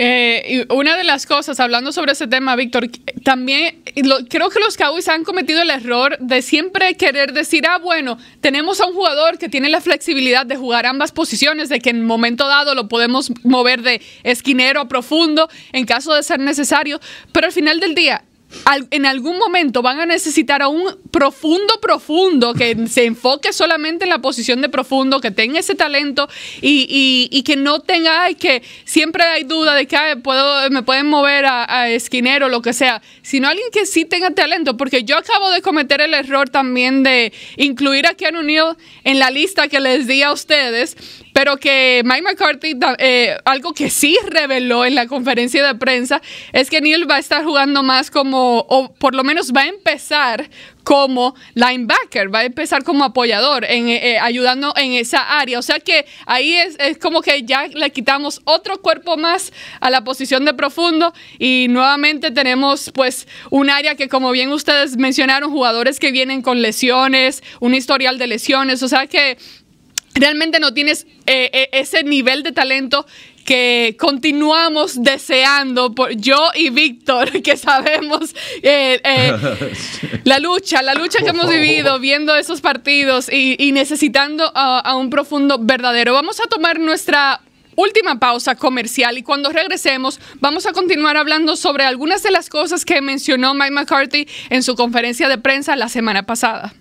Eh, y una de las cosas, hablando sobre ese tema, Víctor, también creo que los Cowboys han cometido el error de siempre querer decir, ah, bueno, tenemos a un jugador que tiene la flexibilidad de jugar ambas posiciones, de que en momento dado lo podemos mover de esquinero a profundo en caso de ser necesario, pero al final del día, en algún momento van a necesitar a un profundo, profundo, que se enfoque solamente en la posición de profundo, que tenga ese talento y, que no tenga, que siempre hay duda de que puedo, me pueden mover a, esquinero o lo que sea, sino alguien que sí tenga talento, porque yo acabo de cometer el error también de incluir a Keanu unido en la lista que les di a ustedes pero que Mike McCarthy, eh, algo que sí reveló en la conferencia de prensa, es que Neil va a estar jugando más como, o por lo menos va a empezar como linebacker, va a empezar como apoyador, en, eh, eh, ayudando en esa área. O sea que ahí es, es, como que ya le quitamos otro cuerpo más a la posición de profundo y nuevamente tenemos pues un área que como bien ustedes mencionaron, jugadores que vienen con lesiones, un historial de lesiones, o sea que realmente no tienes eh, eh, ese nivel de talento que continuamos deseando por yo y Víctor, que sabemos eh, la lucha, la lucha que hemos vivido viendo esos partidos y, necesitando a un profundo verdadero. Vamos a tomar nuestra última pausa comercial y cuando regresemos vamos a continuar hablando sobre algunas de las cosas que mencionó Mike McCarthy en su conferencia de prensa la semana pasada.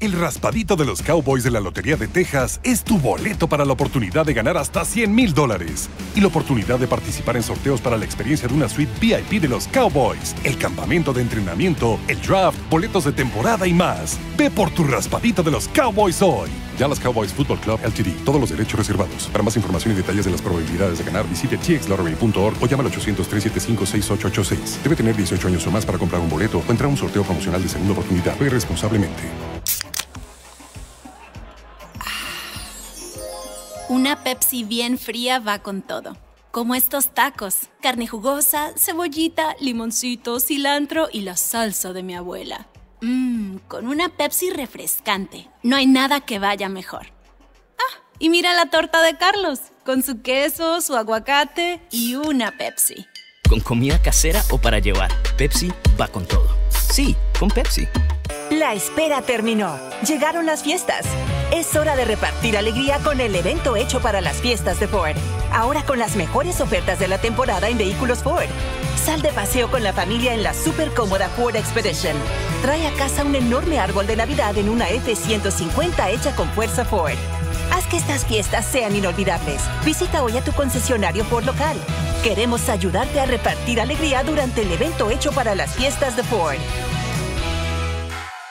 El raspadito de los Cowboys de la Lotería de Texas es tu boleto para la oportunidad de ganar hasta 100 mil dólares y la oportunidad de participar en sorteos para la experiencia de una suite VIP de los Cowboys, el campamento de entrenamiento, el draft, boletos de temporada y más. Ve por tu raspadito de los Cowboys hoy. Dallas Cowboys Football Club LTD. Todos los derechos reservados. Para más información y detalles de las probabilidades de ganar, visite txlottery.org o llama al 800-375-6886. Debe tener 18 años o más para comprar un boleto o entrar a un sorteo promocional de segunda oportunidad. Ve responsablemente. Una Pepsi bien fría va con todo. Como estos tacos, carne jugosa, cebollita, limoncito, cilantro y la salsa de mi abuela. Mmm, con una Pepsi refrescante. No hay nada que vaya mejor. Ah, y mira la torta de Carlos, con su queso, su aguacate y una Pepsi. Con comida casera o para llevar, Pepsi va con todo. Sí, con Pepsi. La espera terminó. Llegaron las fiestas. Es hora de repartir alegría con el evento hecho para las fiestas de Ford. Ahora con las mejores ofertas de la temporada en vehículos Ford. Sal de paseo con la familia en la super cómoda Ford Expedition. Trae a casa un enorme árbol de Navidad en una F-150 hecha con fuerza Ford. Haz que estas fiestas sean inolvidables. Visita hoy a tu concesionario Ford local. Queremos ayudarte a repartir alegría durante el evento hecho para las fiestas de Ford.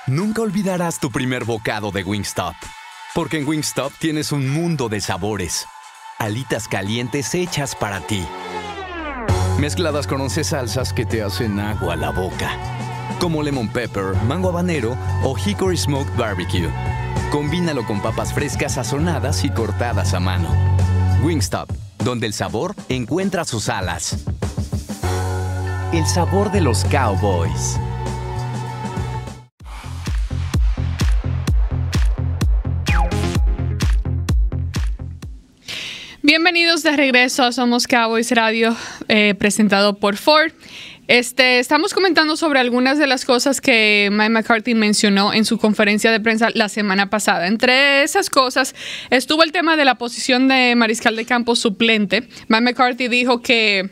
Nunca olvidarás tu primer bocado de Wingstop, porque en Wingstop tienes un mundo de sabores. Alitas calientes hechas para ti. Mezcladas con 11 salsas que te hacen agua a la boca. Como lemon pepper, mango habanero o hickory smoked barbecue. Combínalo con papas frescas sazonadas y cortadas a mano. Wingstop, donde el sabor encuentra sus alas. El sabor de los cowboys. Bienvenidos de regreso a Somos Cowboys Radio, eh, presentado por Ford. Este, estamos comentando sobre algunas de las cosas que Mike McCarthy mencionó en su conferencia de prensa la semana pasada. Entre esas cosas estuvo el tema de la posición de mariscal de campo suplente. Mike McCarthy dijo que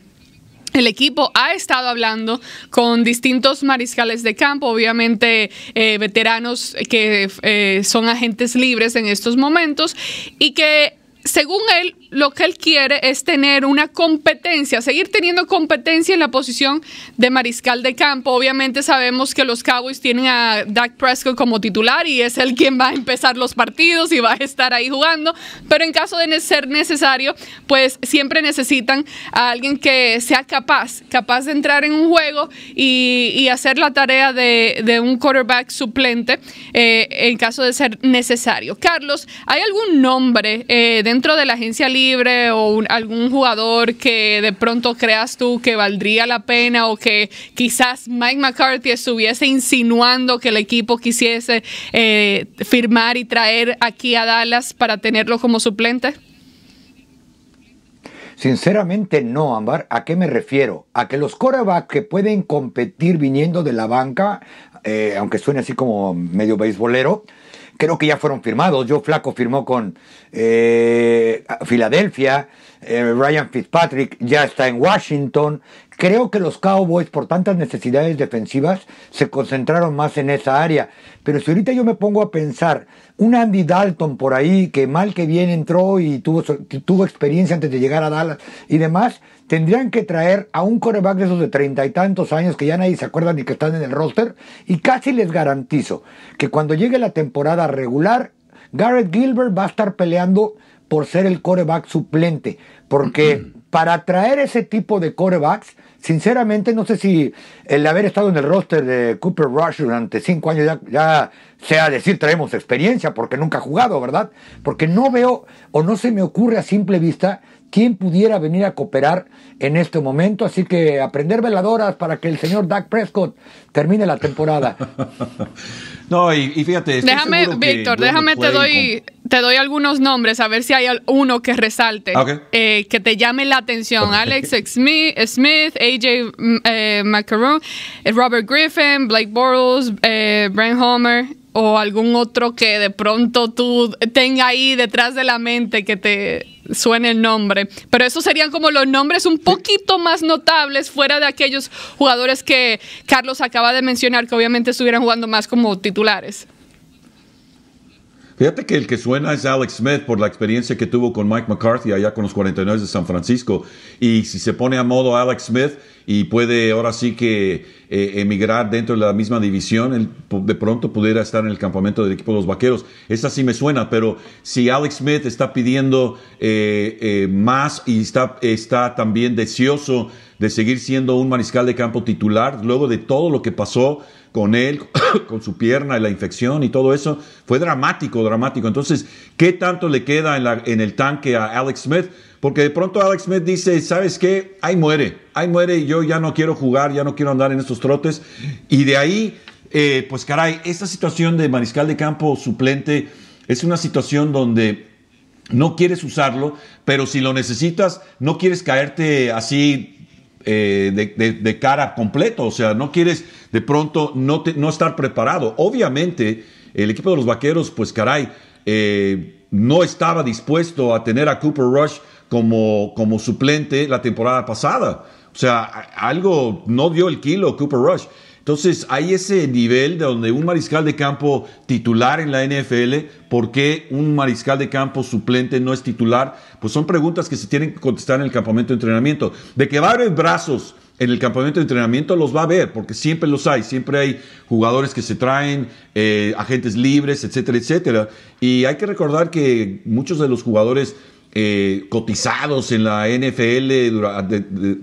el equipo ha estado hablando con distintos mariscales de campo, obviamente eh, veteranos que eh, son agentes libres en estos momentos y que según él, lo que él quiere es tener una competencia, seguir teniendo competencia en la posición de mariscal de campo. Obviamente sabemos que los Cowboys tienen a Dak Prescott como titular y es el quien va a empezar los partidos y va a estar ahí jugando, pero en caso de ser necesario, pues siempre necesitan a alguien que sea capaz, capaz de entrar en un juego y, hacer la tarea de, un quarterback suplente eh, en caso de ser necesario. Carlos, ¿hay algún nombre eh, dentro de la agencia? o algún jugador que de pronto creas tú que valdría la pena o que quizás Mike McCarthy estuviese insinuando que el equipo quisiese eh, firmar y traer aquí a Dallas para tenerlo como suplente? Sinceramente no, Ambar. ¿A qué me refiero? A que los corebacks que pueden competir viniendo de la banca, eh, aunque suene así como medio beisbolero, creo que ya fueron firmados. yo Flaco firmó con eh, Filadelfia, eh, Ryan Fitzpatrick ya está en Washington. Creo que los Cowboys, por tantas necesidades defensivas, se concentraron más en esa área. Pero si ahorita yo me pongo a pensar, un Andy Dalton por ahí, que mal que bien entró y tuvo, tuvo experiencia antes de llegar a Dallas y demás, tendrían que traer a un coreback de esos de treinta y tantos años que ya nadie se acuerda ni que están en el roster. Y casi les garantizo que cuando llegue la temporada regular, Garrett Gilbert va a estar peleando por ser el coreback suplente, porque para traer ese tipo de corebacks, sinceramente no sé si el haber estado en el roster de Cooper Rush durante cinco años ya, ya sea decir traemos experiencia, porque nunca ha jugado, ¿verdad? Porque no veo o no se me ocurre a simple vista quién pudiera venir a cooperar en este momento. Así que aprender veladoras para que el señor Doug Prescott termine la temporada. no, y, fíjate. déjame, Víctor, déjame te doy, te doy algunos nombres a ver si hay uno que resalte, ah, eh, que te llame la atención. Alex Smith, AJ McCarron, mm, eh, eh, Robert Griffin, Blake Bortles, eh, Brent Homer o algún otro que de pronto tú tengas ahí detrás de la mente que te suene el nombre. Pero esos serían como los nombres un poquito más notables fuera de aquellos jugadores que Carlos acaba de mencionar, que obviamente estuvieran jugando más como titulares. Fíjate que el que suena es Alex Smith por la experiencia que tuvo con Mike McCarthy allá con los 49 de San Francisco. Y si se pone a modo Alex Smith y puede ahora sí que eh, emigrar dentro de la misma división, de pronto pudiera estar en el campamento del equipo de los Vaqueros. Esa sí me suena, pero si Alex Smith está pidiendo eh, eh, más y está, está también deseoso de seguir siendo un mariscal de campo titular, luego de todo lo que pasó con él, con su pierna y la infección y todo eso, fue dramático, dramático. Entonces, ¿qué tanto le queda en, el tanque a Alex Smith? Porque de pronto Alex Smith dice, ¿sabes qué? Ahí muere, ahí muere, yo ya no quiero jugar, ya no quiero andar en estos trotes. Y de ahí, eh, pues caray, esta situación de mariscal de campo suplente es una situación donde no quieres usarlo, pero si lo necesitas, no quieres caerte así eh, de, cara completo, o sea, no quieres de pronto no, no estar preparado. Obviamente, el equipo de los Vaqueros, pues caray, eh, no estaba dispuesto a tener a Cooper Rush como, como suplente la temporada pasada. O sea, algo no dio el kilo Cooper Rush. Entonces hay ese nivel de donde un mariscal de campo titular en la NFL, ¿por qué un mariscal de campo suplente no es titular? Pues son preguntas que se tienen que contestar en el campamento de entrenamiento. De que va a haber brazos en el campamento de entrenamiento los va a ver, porque siempre los hay, siempre hay jugadores que se traen, eh, agentes libres, etcétera, etcétera. Y hay que recordar que muchos de los jugadores eh, cotizados en la NFL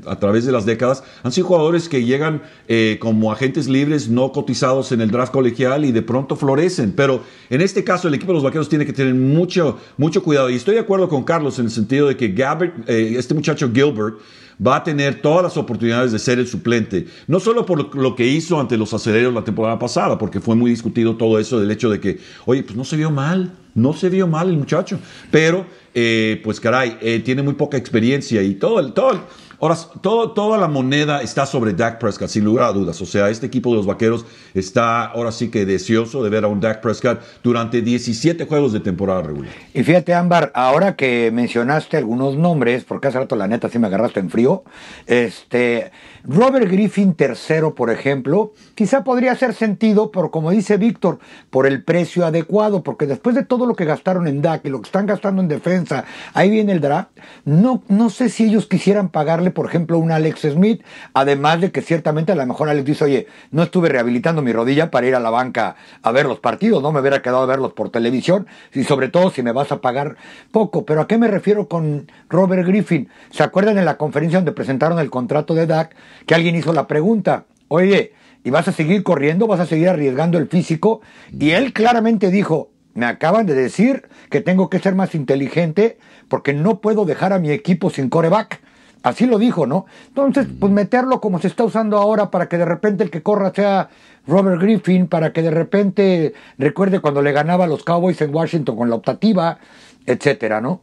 a través de las décadas han sido jugadores que llegan eh, como agentes libres no cotizados en el draft colegial y de pronto florecen. Pero en este caso el equipo de los Vaqueros tiene que tener mucho, mucho cuidado. Y estoy de acuerdo con Carlos en el sentido de que Gabbert, eh, este muchacho Gilbert va a tener todas las oportunidades de ser el suplente. No solo por lo que hizo ante los aceleros la temporada pasada, porque fue muy discutido todo eso del hecho de que, oye, pues no se vio mal, no se vio mal el muchacho. Pero eh, pues caray, eh, tiene muy poca experiencia y todo el, todo Ahora, todo, toda la moneda está sobre Dak Prescott, sin lugar a dudas. O sea, este equipo de los Vaqueros está ahora sí que deseoso de ver a un Dak Prescott durante 17 juegos de temporada regular. Y fíjate, Ámbar, ahora que mencionaste algunos nombres, porque hace rato la neta sí me agarraste en frío, este, Robert Griffin III, por ejemplo, quizá podría hacer sentido, Por como dice Víctor, por el precio adecuado, porque después de todo lo que gastaron en Dak y lo que están gastando en defensa, ahí viene el draft, no, no sé si ellos quisieran pagarle por ejemplo, un Alex Smith, además de que ciertamente a lo mejor Alex dice, oye, no estuve rehabilitando mi rodilla para ir a la banca a ver los partidos, no me hubiera quedado a verlos por televisión, y sobre todo si me vas a pagar poco. Pero ¿a qué me refiero con Robert Griffin? ¿Se acuerdan en la conferencia donde presentaron el contrato de DAC que alguien hizo la pregunta, oye, ¿y vas a seguir corriendo? ¿Vas a seguir arriesgando el físico? Y él claramente dijo, me acaban de decir que tengo que ser más inteligente porque no puedo dejar a mi equipo sin coreback. Así lo dijo, ¿no? Entonces, pues mm. meterlo como se está usando ahora para que de repente el que corra sea Robert Griffin, para que de repente recuerde cuando le ganaba a los Cowboys en Washington con la optativa, etcétera, ¿no?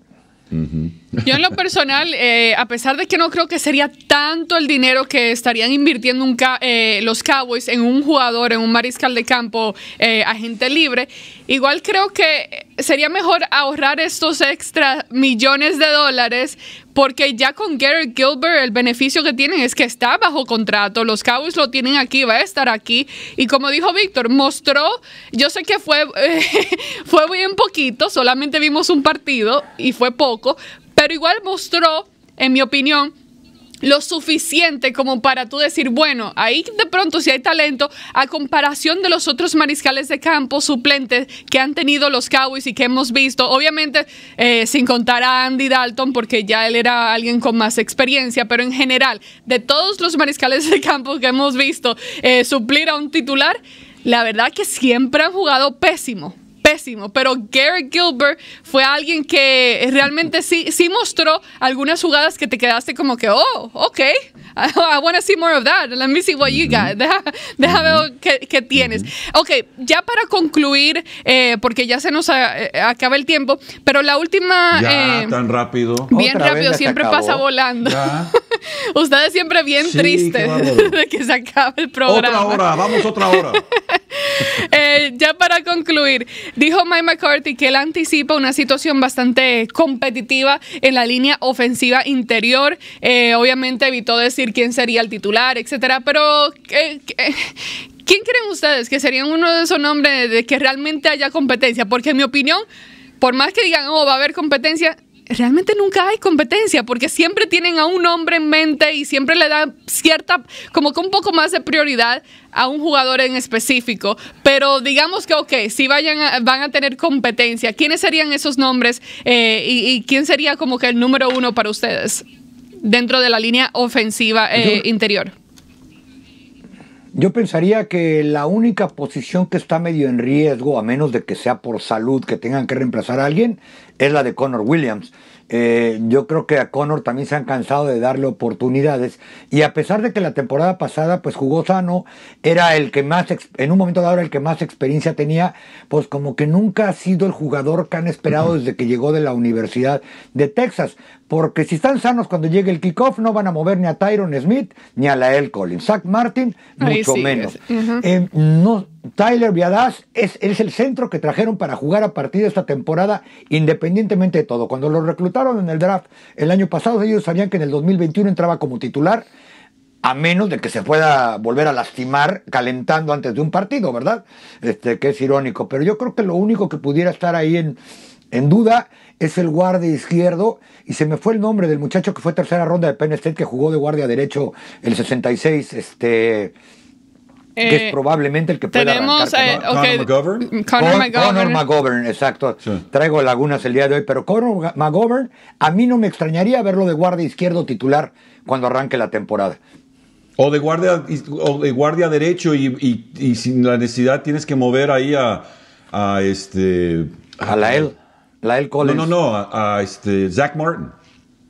Yo en lo personal, eh, a pesar de que no creo que sería tanto el dinero que estarían invirtiendo eh, los Cowboys en un jugador, en un mariscal de campo, eh, agente libre, igual creo que sería mejor ahorrar estos extra millones de dólares porque ya con Garrett Gilbert el beneficio que tienen es que está bajo contrato, los Cowboys lo tienen aquí, va a estar aquí y como dijo Víctor, mostró, yo sé que fue, muy fue bien poquito, solamente vimos un partido y fue poco, pero igual mostró, en mi opinión, lo suficiente como para tú decir, bueno, ahí de pronto si hay talento, a comparación de los otros mariscales de campo suplentes que han tenido los Cowboys y que hemos visto, obviamente eh, sin contar a Andy Dalton, porque ya él era alguien con más experiencia, pero en general, de todos los mariscales de campo que hemos visto eh, suplir a un titular, la verdad que siempre han jugado pésimo pero Gary Gilbert fue alguien que realmente sí, sí mostró algunas jugadas que te quedaste como que, oh, ok, I, I want to see more of that, let me see what you got, deja, ver qué, tienes. Ok, ya para concluir, eh, porque ya se nos eh, acaba el tiempo, pero la última... Eh, tan rápido. Bien rápido, siempre pasa volando. Ustedes siempre bien triste tristes de que se acabe el programa. Otra hora, vamos otra hora. Eh, ya para concluir, dijo Mike McCarthy que él anticipa una situación bastante competitiva en la línea ofensiva interior. Eh, obviamente evitó decir quién sería el titular, etcétera, pero eh, ¿quién creen ustedes que serían uno de esos nombres de que realmente haya competencia? Porque en mi opinión, por más que digan, oh, va a haber competencia, realmente nunca hay competencia porque siempre tienen a un hombre en mente y siempre le dan cierta, como que un poco más de prioridad a un jugador en específico. Pero digamos que, ok, si vayan van a tener competencia, ¿quiénes serían esos nombres eh, y, quién sería como que el número uno para ustedes dentro de la línea ofensiva eh, interior? Yo pensaría que la única posición que está medio en riesgo, a menos de que sea por salud que tengan que reemplazar a alguien, es la de Connor Williams. Eh, yo creo que a Connor también se han cansado de darle oportunidades. Y a pesar de que la temporada pasada pues jugó sano, era el que más, en un momento dado era el que más experiencia tenía, pues como que nunca ha sido el jugador que han esperado desde que llegó de la Universidad de Texas porque si están sanos cuando llegue el kickoff, no van a mover ni a Tyron Smith ni a Lael Collins. Zach Martin, mucho menos. Em, no, Tyler Viadas es, es, el centro que trajeron para jugar a partir de esta temporada, independientemente de todo. Cuando lo reclutaron en el draft el año pasado, ellos sabían que en el 2021 entraba como titular. A menos de que se pueda volver a lastimar calentando antes de un partido, ¿verdad? Este, que es irónico. Pero yo creo que lo único que pudiera estar ahí en, en duda es el guardia izquierdo, y se me fue el nombre del muchacho que fue tercera ronda de Penn State, que jugó de guardia derecho el 66, este... que es eh, probablemente el que pueda tenemos, arrancar. Eh, Conor McGovern. Conor McGovern. exacto. Traigo lagunas el día de hoy, pero Conor McGovern, a mí no me extrañaría verlo de guardia izquierdo titular cuando arranque la temporada. O de guardia, de guardia derecho y, sin la necesidad tienes que mover ahí a, a este... A la él. Lael Collins. No, no, no, a, este, Zach Martin.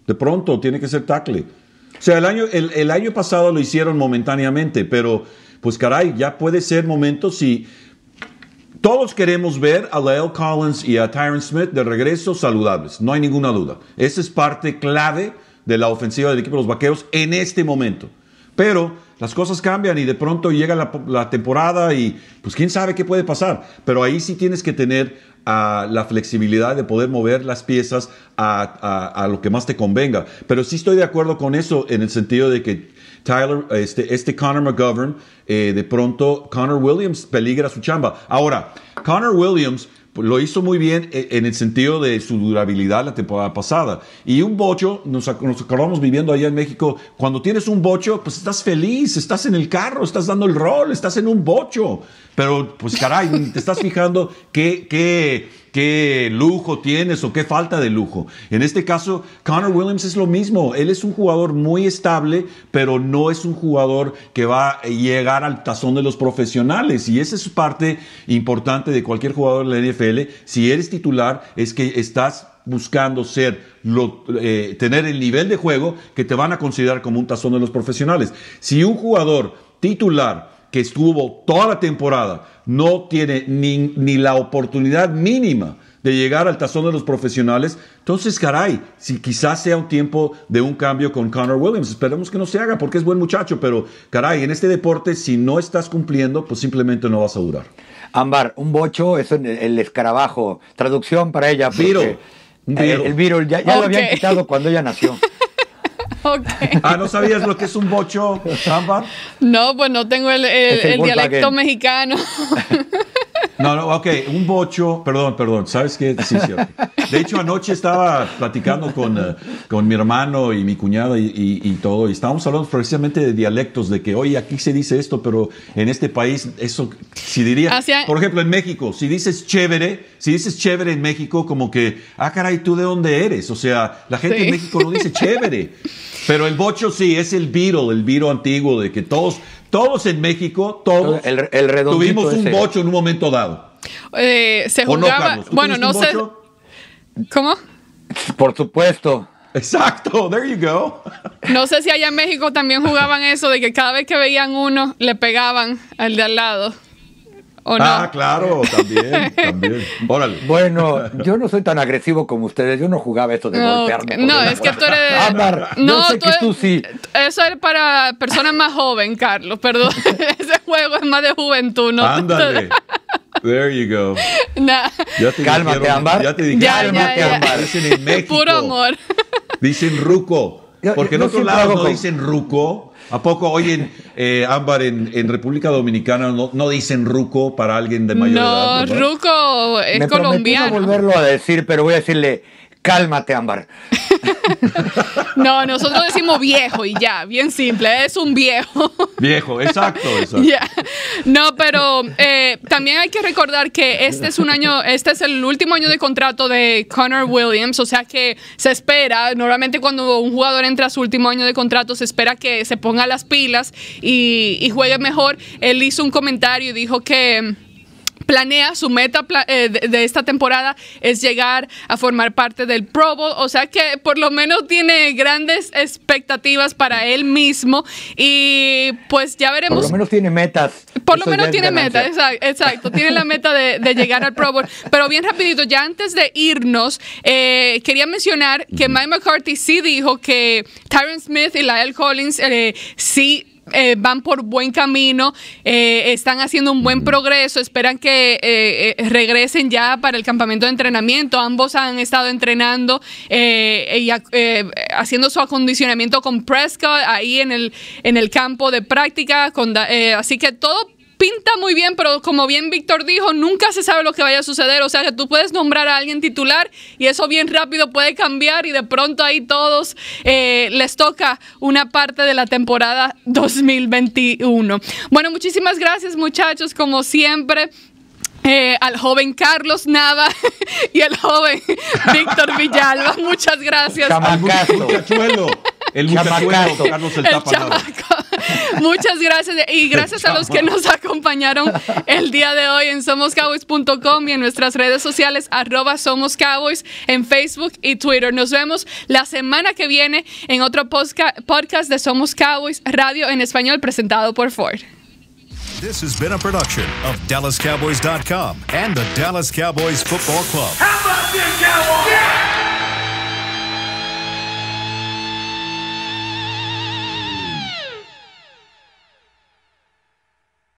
De pronto tiene que ser tackle. O sea, el año, el, año pasado lo hicieron momentáneamente, pero pues caray, ya puede ser momento si todos queremos ver a Lyle Collins y a Tyron Smith de regreso saludables, no hay ninguna duda. Esa es parte clave de la ofensiva del equipo de los Vaqueros en este momento. Pero las cosas cambian y de pronto llega la, la temporada y pues quién sabe qué puede pasar. Pero ahí sí tienes que tener a la flexibilidad de poder mover las piezas a, lo que más te convenga. Pero sí estoy de acuerdo con eso en el sentido de que Tyler, este, este Connor McGovern, eh, de pronto Conor Williams peligra su chamba. Ahora, Conor Williams lo hizo muy bien e, en el sentido de su durabilidad la temporada pasada. Y un bocho, nos, nos, acordamos viviendo allá en México, cuando tienes un bocho, pues estás feliz, estás en el carro, estás dando el rol, estás en un bocho. Pero pues caray, te estás fijando qué que qué lujo tienes o qué falta de lujo. En este caso, Connor Williams es lo mismo. Él es un jugador muy estable, pero no es un jugador que va a llegar al tazón de los profesionales. Y esa es parte importante de cualquier jugador de la NFL. Si eres titular, es que estás buscando ser, eh, tener el nivel de juego que te van a considerar como un tazón de los profesionales. Si un jugador titular que estuvo toda la temporada, no tiene ni, ni la oportunidad mínima de llegar al tazón de los profesionales. Entonces, caray, si quizás sea un tiempo de un cambio con Connor Williams, esperemos que no se haga porque es buen muchacho, pero caray, en este deporte si no estás cumpliendo, pues simplemente no vas a durar. Ámbar, un bocho es el, escarabajo. Traducción para ella. Eh, el, viro, ya, lo habían quitado cuando ella nació. Ah, ¿no sabías lo que es un bocho, Ámbar? No, pues no tengo el, el, el dialecto mexicano. No, no, ok, un bocho, perdón, perdón, ¿sabes qué? Sí, De hecho, anoche estaba platicando con, eh, mi hermano y mi cuñada y, todo, y estábamos hablando precisamente de dialectos, de que, oye, aquí se dice esto, pero en este país, eso, si diría, ah, por ejemplo, en México, si dices chévere, si dices chévere en México, como que, ah, caray, ¿tú de dónde eres? O sea, la gente en México no dice chévere, pero el bocho sí, es el viro, el viro antiguo, de que todos todos en México, todos tuvimos un bocho en un momento dado. Eh, se jugaba. bueno, no sé. ¿Cómo? Por supuesto. Exacto, there you go. No sé si allá en México también jugaban eso de que cada vez que veían uno le pegaban al de al lado ah, claro, también, también. Bueno, yo no soy tan agresivo como ustedes. Yo no jugaba esto de golpearme. No, es que tú eres. Ámbar, no, sé tú tú sí. Eso es para personas más jóvenes, Carlos, perdón. Ese juego es más de juventud, ¿no? Ándale. There you go. Nah. Cálmate, Ya te Cálmate, Dicen México. Puro amor. Dicen ruco. Porque en otro lado no dicen ruco ¿A poco oyen, eh, Ámbar, en, República Dominicana, no, dicen ruco para alguien de mayor edad? No, ruco es Me colombiano. No volverlo a decir, pero voy a decirle, cálmate, Ámbar. no, nosotros decimos viejo y ya, bien simple, es un viejo. viejo, exacto. No, pero eh, también hay que recordar que este es un año, este es el último año de contrato de Connor Williams, o sea que se espera, normalmente cuando un jugador entra a su último año de contrato, se espera que se ponga las pilas y juegue mejor. Él hizo un comentario y dijo que planea, su meta eh, de esta temporada es llegar a formar parte del Pro Bowl, o sea que por lo menos tiene grandes expectativas para él mismo y pues ya veremos. Por lo menos tiene metas. Por lo menos tiene metas, exacto, tiene la meta de, llegar al Pro Bowl. Pero bien rapidito, ya antes de irnos, eh, quería mencionar que Mike McCarthy sí dijo que Tyron Smith y Lyle Collins eh, sí eh, van por buen camino, eh, están haciendo un buen progreso, esperan que eh, regresen ya para el campamento de entrenamiento. Ambos han estado entrenando y haciendo su acondicionamiento con Prescott ahí en el, en el campo de práctica. así que todo pinta muy bien, pero como bien Víctor dijo, nunca se sabe lo que vaya a suceder. O sea, que tú puedes nombrar a alguien titular y eso bien rápido puede cambiar y de pronto ahí todos eh, les toca una parte de la temporada 2021. Bueno, muchísimas gracias muchachos, como siempre. Eh, al joven Carlos Nava y al joven Víctor Villalba. Muchas gracias. El el, Muchas gracias y gracias a los que nos acompañaron el día de hoy en somoscowboys.com y en nuestras redes sociales arroba somos en Facebook y Twitter. Nos vemos la semana que viene en otro podcast de Somos Cowboys Radio en español presentado por Ford. This has been a production of DallasCowboys.com and the Dallas Cowboys Football Club. How about Cowboys?